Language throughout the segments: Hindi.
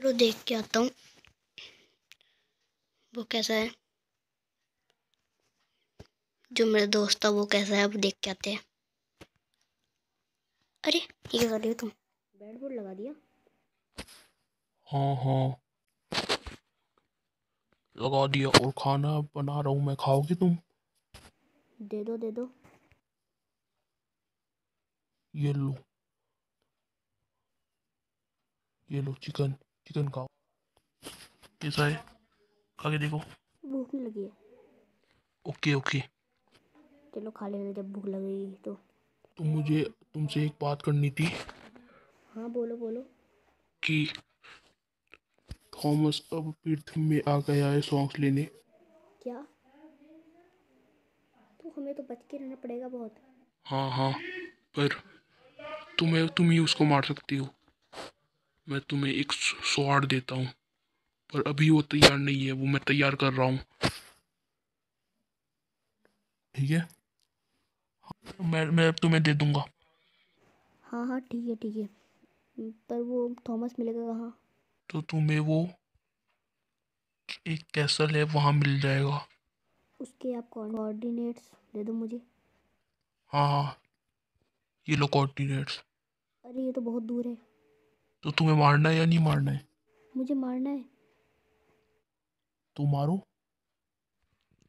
चलो देख के आता हूँ वो कैसा है जो मेरे दोस्त था वो कैसा है अब देख के आते हैं अरे ये क्या कर रहे हो तुम बैट बॉल लगा दिया हाँ हाँ लगा दिया और खाना बना रहा हूँ मैं खाओगे तुम दे दो दे दो ये लो ये लो चिकन चिकन खाओ कैसा है खा के देखो भूख नहीं लगी है ओके ओके चलो खा लेना जब भूख लग गई तो तुम तो मुझे तुमसे एक बात करनी थी हाँ बोलो बोलो कि थॉमस अब पृथ्वी में आ गया है सॉन्ग्स लेने क्या तो हमें तो बच के रहना पड़ेगा बहुत हाँ हाँ पर तुम्हें तुम ही उसको मार सकती हो मैं तुम्हें एक स्वाड देता हूँ पर अभी वो तैयार नहीं है वो मैं तैयार कर रहा हूँ ठीक है हाँ, मैं मैं तुम्हें दे दूंगा हाँ हाँ ठीक है ठीक है पर वो थॉमस मिलेगा कहाँ तो तुम्हें वो एक कैसल है वहाँ मिल जाएगा उसके आप कोऑर्डिनेट्स दे दो मुझे हाँ हाँ ये लो कोऑर्डिनेट्स अरे ये तो बहुत दूर है तो तुम्हें मारना है या नहीं मारना है मुझे मारना है तो मारो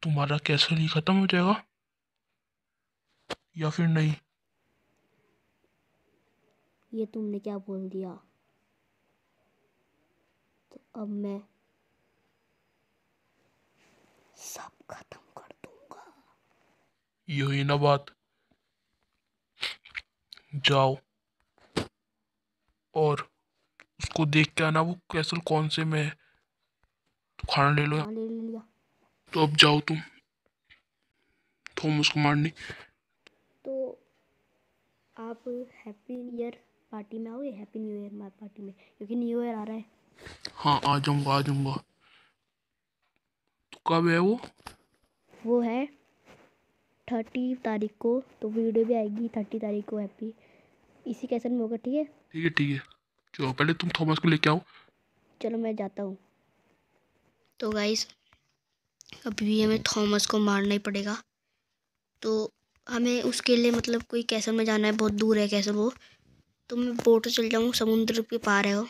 तुम्हारा कैसल ही ख़त्म हो जाएगा या फिर नहीं ये तुमने क्या बोल दिया तो अब मैं सब खत्म कर दूंगा यही ना बात जाओ और उसको देख के आना वो कैसल कौन से में है तो खाना ले लो हाँ, ले लिया तो अब जाओ तुम थोम उसको मारने तो आप हैप्पी ईयर पार्टी में आओगे हैप्पी न्यू ईयर मार पार्टी में क्योंकि न्यू ईयर आ रहा है हाँ आ जाऊंगा आ जाऊंगा तो कब है वो वो है थर्टी तारीख को तो वीडियो भी आएगी थर्टी तारीख को हैप्पी इसी कैसन में होगा ठीक है ठीक है ठीक है चलो पहले तुम थॉमस को लेके आओ चलो मैं जाता हूँ तो गाइस अभी भी हमें थॉमस को मारना ही पड़ेगा तो हमें उसके लिए मतलब कोई कैसल में जाना है बहुत दूर है कैसल वो तो मैं बोट चल जाऊँ समुद्र के पार है वो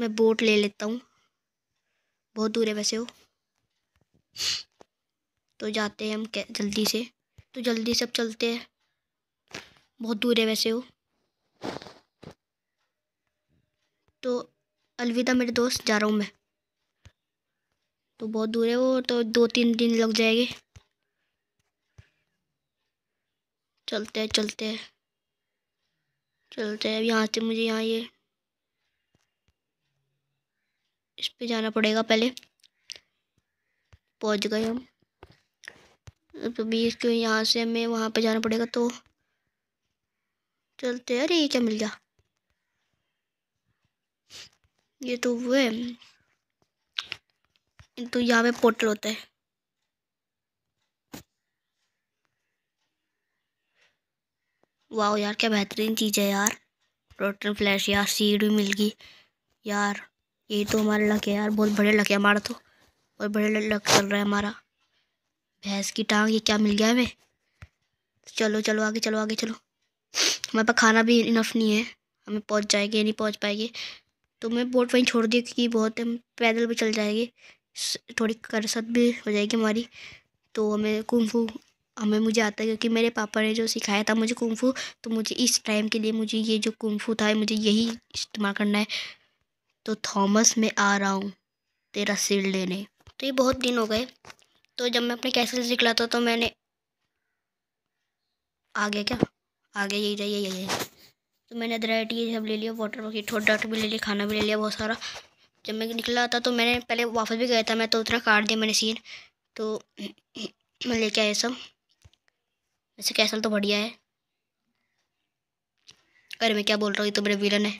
मैं बोट ले लेता हूँ बहुत दूर है वैसे वो तो जाते हैं हम जल्दी से तो जल्दी से अब चलते हैं बहुत दूर है वैसे वो तो अलविदा मेरे दोस्त जा रहा हूँ मैं तो बहुत दूर है वो तो दो तीन दिन लग जाएंगे चलते हैं चलते हैं चलते हैं यहाँ से मुझे यहाँ ये इस पे जाना पड़ेगा पहले पहुँच गए हम तो भी इसके यहाँ से हमें वहाँ पे जाना पड़ेगा तो चलते अरे ये क्या मिल गया ये तो वो है तो यहाँ पे पोर्टल होता है वाह यार क्या बेहतरीन चीज़ है यार प्रोटीन फ्लैश यार सीड भी मिल गई यार ये तो हमारा लक है यार बहुत बढ़िया लक है हमारा तो बहुत बढ़िया लक चल रहा है हमारा भैंस की टांग ये क्या मिल गया हमें चलो चलो आगे चलो आगे चलो हमारे पास खाना भी इनफ नहीं है हमें पहुंच जाएंगे नहीं पहुंच पाएंगे तो मैं बोट वहीं छोड़ दी क्योंकि बहुत हम पैदल भी चल जाएंगे थोड़ी करसत भी हो जाएगी हमारी तो हमें कुंफू हमें मुझे आता है क्योंकि मेरे पापा ने जो सिखाया था मुझे कुंफू तो मुझे इस टाइम के लिए मुझे ये जो कुंफू था मुझे यही इस्तेमाल करना है तो थॉमस मैं आ रहा हूँ तेरा सिर लेने तो ये बहुत दिन हो गए तो जब मैं अपने कैसे निकला था तो मैंने आ गया क्या आ गया यही यही यही मैंने दराइट सब ले लिया वाटर बकेट डाट भी ले लिया खाना भी ले लिया बहुत सारा जब मैं निकला था तो मैंने पहले वापस भी गया था मैं तो उतना काट दिया मैंने सीन तो मैं लेके आया सब वैसे कैसल तो बढ़िया है अरे मैं क्या बोल रहा हूँ ये तो मेरे विलन है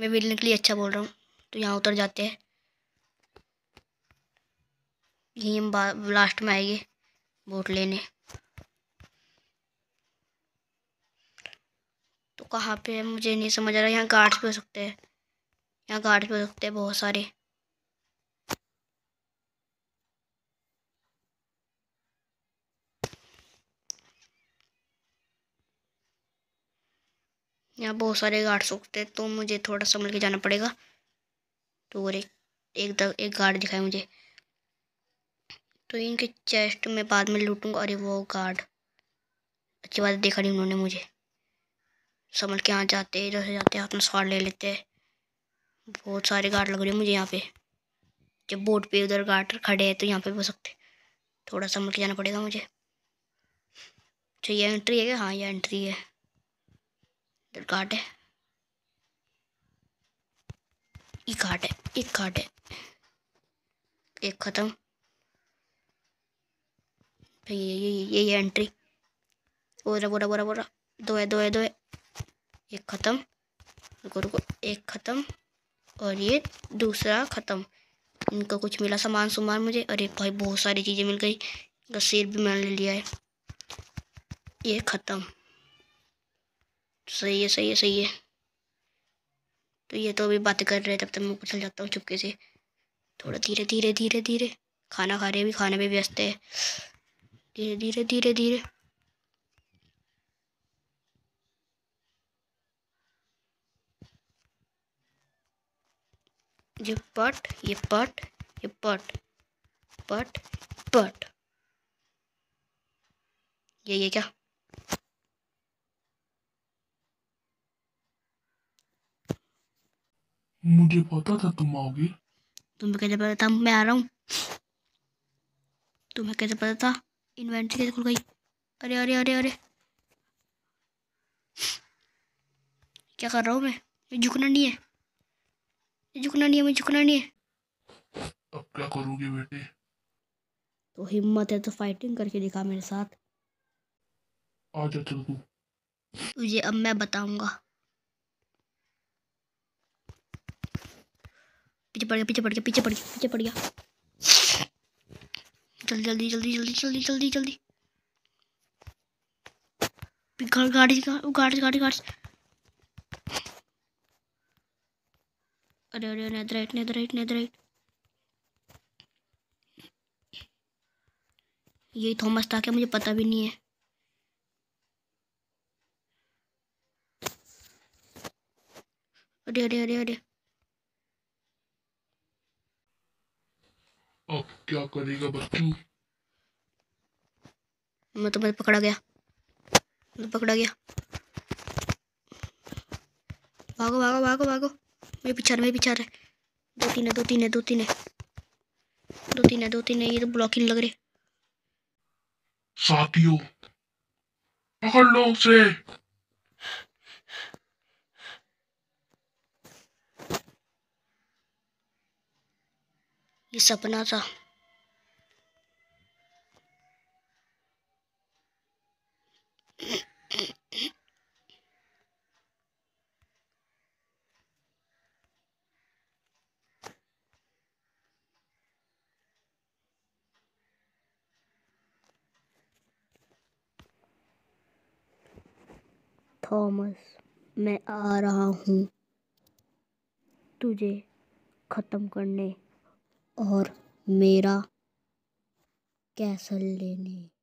मैं विलन के लिए अच्छा बोल रहा हूँ तो यहाँ उतर जाते हैं यहीं हम लास्ट में आएंगे वोट लेने तो कहाँ पे है मुझे नहीं समझ आ रहा यहाँ गार्ड्स भी हो सकते हैं यहाँ गार्ड्स भी हो सकते हैं बहुत सारे यहाँ बहुत सारे गार्ड सोखते हैं तो मुझे थोड़ा संभल के जाना पड़ेगा तो और एक एक दर, एक गार्ड दिखाए मुझे तो इनके चेस्ट में बाद में लूटूंगा अरे वो गार्ड अच्छी बात देखा नहीं उन्होंने मुझे संभल के यहाँ जाते इधर से जाते हैं हाथ में स्वाड ले लेते हैं बहुत सारे गार्ड लग रहे हैं मुझे यहाँ पे जब बोट पे उधर गार्ड खड़े हैं तो यहाँ पे हो सकते थोड़ा संभल के जाना पड़ेगा मुझे तो ये एंट्री है क्या हाँ ये एंट्री है इधर घाट है एक घाट है एक घाट है एक ख़त्म ये ये ये ये एंट्री बोरा बोरा बोरा बोरा दो है दो है दो है एक ख़त्म रुको एक ख़त्म और ये दूसरा ख़त्म इनका कुछ मिला सामान सामान मुझे अरे भाई बहुत सारी चीज़ें मिल गई इनका सिर भी मैंने ले लिया है ये ख़त्म सही है सही है सही है तो ये तो अभी बातें कर रहे हैं तब तक मैं चल जाता हूँ चुपके से थोड़ा धीरे धीरे धीरे धीरे खाना खा रहे अभी खाने में व्यस्त है धीरे धीरे धीरे धीरे ये पट ये पट ये पट पट पट ये ये क्या मुझे पता था तुम आओगे तुम्हें कैसे पता था मैं आ रहा हूँ तुम्हें कैसे पता था इन्वेंट्री कैसे खुल गई अरे अरे अरे अरे क्या कर रहा हूँ मैं झुकना नहीं है झुकना नहीं है मुझे झुकना नहीं है अब क्या करोगे बेटे तो हिम्मत है तो फाइटिंग करके दिखा मेरे साथ आ जा तू तुझे अब मैं बताऊंगा पीछे पड़ गया पीछे पड़ गया पीछे पड़ गया पीछे पड़ गया जल्दी जल्दी जल्दी जल्दी जल्दी जल्दी जल्दी गाड़ी गाड़ी गाड़ी गाड़ी अरे अरे नेदराइट नेदराइट नेदराइट ये थॉमस था क्या मुझे पता भी नहीं है अरे अरे अरे अरे अब क्या करेगा बच्चू मैं तो मैं पकड़ा गया मैं तो पकड़ा गया भागो भागो भागो भागो मेरे पीछे पीछा मेरे पीछा रहा दो तीन है दो तीन है दो तीन है दो तीन है दो तीन है ये तो ब्लॉकिंग लग रहे साथियों पकड़ लो उसे ये सपना था थॉमस मैं आ रहा हूँ तुझे ख़त्म करने और मेरा कैसल लेने